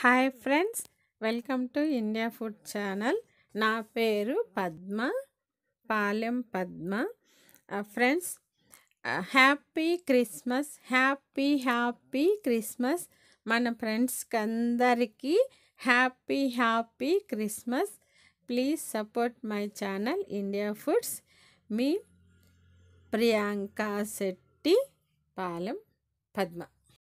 hi friends welcome to India food channel నా పేరు Padma Palem Padma friends happy Christmas happy happy Christmas మన ఫ్రెండ్స్కి అందరికీ happy happy Christmas please support my channel India foods మీ ప్రియాంక శెట్టి పాలెం పద్మ